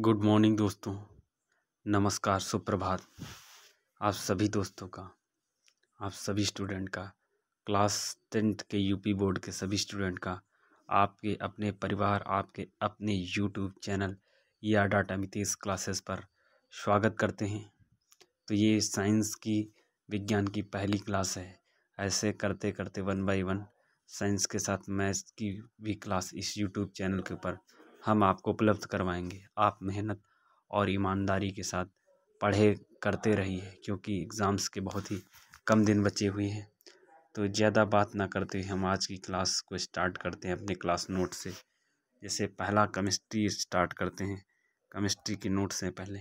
good morning दोस्तों नमस्कार सुप्रभात आप सभी दोस्तों का आप सभी स्टूडेंट का क्लास टेंथ के यूपी बोर्ड के सभी स्टूडेंट का आपके अपने परिवार आपके अपने यूट्यूब चैनल या डाटा मितेश क्लासेस पर स्वागत करते हैं तो ये साइंस की विज्ञान की पहली क्लास है ऐसे करते करते वन बाय वन साइंस के साथ मैथ्स की भी क्लास इस यूट्यूब चैनल के ऊपर हम आपको उपलब्ध करवाएंगे आप मेहनत और ईमानदारी के साथ पढ़े करते रहिए क्योंकि एग्ज़ाम्स के बहुत ही कम दिन बचे हुए हैं तो ज़्यादा बात ना करते हुए हम आज की क्लास को स्टार्ट करते हैं अपने क्लास नोट से जैसे पहला केमिस्ट्री स्टार्ट करते हैं केमिस्ट्री के नोट्स हैं पहले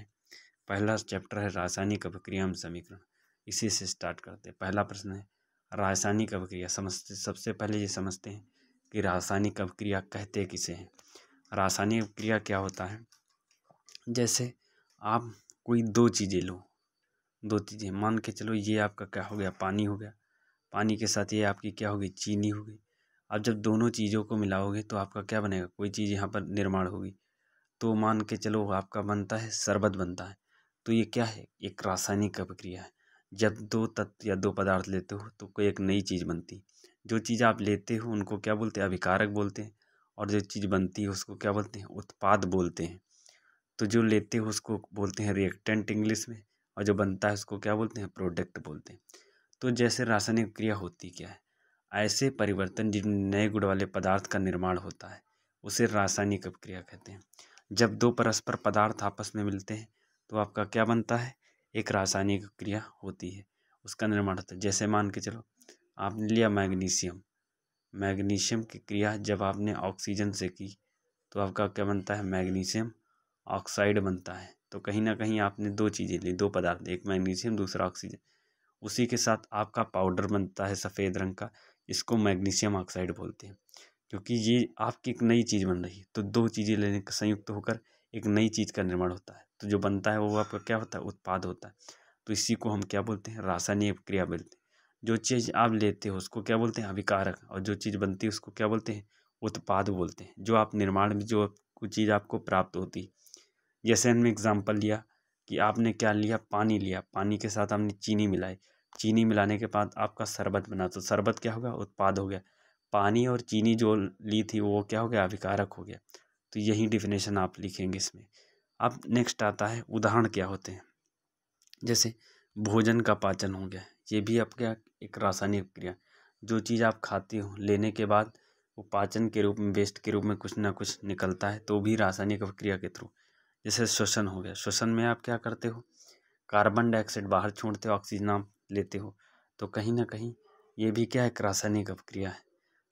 पहला चैप्टर है रासायनिक अभिक्रिया में समीकरण इसी से स्टार्ट करते हैं पहला प्रश्न है रासायनिक अभिक्रिया समझते सबसे पहले ये समझते हैं कि रासायनिक अभिक्रिया कहते किसे हैं रासायनिक क्रिया क्या होता है जैसे आप कोई दो चीज़ें लो दो चीज़ें मान के चलो ये आपका क्या हो गया पानी हो गया पानी के साथ ये आपकी क्या होगी चीनी होगी अब जब दोनों चीज़ों को मिलाओगे तो आपका क्या बनेगा कोई चीज़ यहाँ पर निर्माण होगी तो मान के चलो आपका बनता है शरबत बनता है तो ये क्या है एक रासायनिक प्रक्रिया है जब दो तत्व या दो पदार्थ लेते हो तो कोई एक नई चीज़ बनती जो चीज़ आप लेते हो उनको क्या बोलते हैं अभिकारक बोलते हैं और जो चीज़ बनती है उसको क्या बोलते हैं उत्पाद बोलते हैं तो जो लेते हैं उसको बोलते हैं रिएक्टेंट इंग्लिश में और जो बनता है उसको क्या बोलते हैं प्रोडक्ट बोलते हैं तो जैसे रासायनिक क्रिया होती क्या है ऐसे परिवर्तन जिन नए गुण वाले पदार्थ का निर्माण होता है उसे रासायनिक अपक्रिया कहते हैं जब दो परस्पर पदार्थ आपस में मिलते हैं तो आपका क्या बनता है एक रासायनिक क्रिया होती है उसका निर्माण होता है जैसे मान के चलो आपने लिया मैग्नीशियम मैग्नीशियम की क्रिया जब आपने ऑक्सीजन से की तो आपका क्या बनता है मैग्नीशियम ऑक्साइड बनता है तो कहीं ना कहीं आपने दो चीज़ें ली दो पदार्थ एक मैग्नीशियम दूसरा ऑक्सीजन उसी के साथ आपका पाउडर बनता है सफ़ेद रंग का इसको मैग्नीशियम ऑक्साइड बोलते हैं क्योंकि ये आपकी एक नई चीज़ बन रही है तो दो चीज़ें लेने का संयुक्त होकर एक नई चीज़ का निर्माण होता है तो जो बनता है वो आपका क्या होता है उत्पाद होता है तो इसी को हम क्या बोलते हैं रासायनिक क्रिया बोलते हैं जो चीज़ आप लेते हो उसको क्या बोलते हैं अभिकारक और जो चीज़ बनती है उसको क्या बोलते हैं उत्पाद बोलते हैं जो आप निर्माण में जो कुछ चीज़ आपको प्राप्त होती जैसे हमने एग्ज़ाम्पल लिया कि आपने क्या लिया पानी लिया पानी के साथ हमने चीनी मिलाई चीनी मिलाने के बाद आपका शरबत बना तो शरबत क्या होगा उत्पाद हो गया पानी और चीनी जो ली थी वो क्या हो गया अभिकारक हो गया तो यही डिफिनेशन आप लिखेंगे इसमें अब नेक्स्ट आता है उदाहरण क्या होते हैं जैसे भोजन का पाचन हो गया ये भी आपके एक रासायनिक क्रिया जो चीज़ आप खाते हो लेने के बाद वो पाचन के रूप में वेस्ट के रूप में कुछ ना कुछ निकलता है तो भी रासायनिक क्रिया के थ्रू जैसे श्वसन हो गया श्वसन में आप क्या करते हो कार्बन डाइऑक्साइड बाहर छोड़ते हो ऑक्सीजन आप लेते हो तो कहीं ना कहीं ये भी क्या एक रासायनिक अपक्रिया है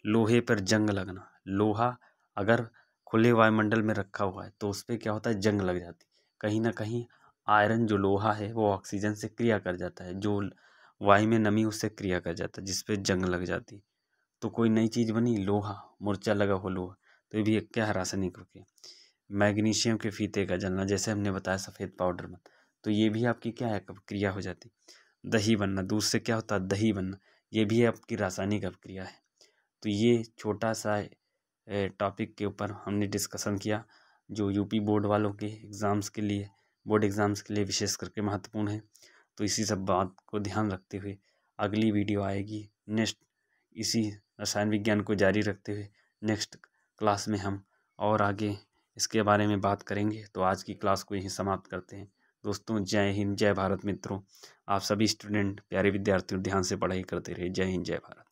लोहे पर जंग लगना लोहा अगर खुले वायुमंडल में रखा हुआ है तो उस पर क्या होता है जंग लग जाती कहीं ना कहीं आयरन जो लोहा है वो ऑक्सीजन से क्रिया कर जाता है जो वायु में नमी उससे क्रिया कर जाता है जिस जंग लग जाती तो कोई नई चीज़ बनी लोहा मुरचा लगा हुआ लोहा तो ये भी एक क्या रासायनिक रुके मैग्नीशियम के फीते का जलना जैसे हमने बताया सफ़ेद पाउडर में तो ये भी आपकी क्या है क्रिया हो जाती दही बनना दूध से क्या होता है दही बनना ये भी आपकी रासायनिक अपक्रिया है तो ये छोटा सा टॉपिक के ऊपर हमने डिस्कशन किया जो यूपी बोर्ड वालों के एग्ज़ाम्स के लिए बोर्ड एग्ज़ाम्स के लिए विशेष करके महत्वपूर्ण है तो इसी सब बात को ध्यान रखते हुए अगली वीडियो आएगी नेक्स्ट इसी रसायन विज्ञान को जारी रखते हुए नेक्स्ट क्लास में हम और आगे इसके बारे में बात करेंगे तो आज की क्लास को यहीं समाप्त करते हैं दोस्तों जय हिंद जय भारत मित्रों आप सभी स्टूडेंट प्यारे विद्यार्थियों ध्यान से पढ़ाई करते रहे जय हिंद जय भारत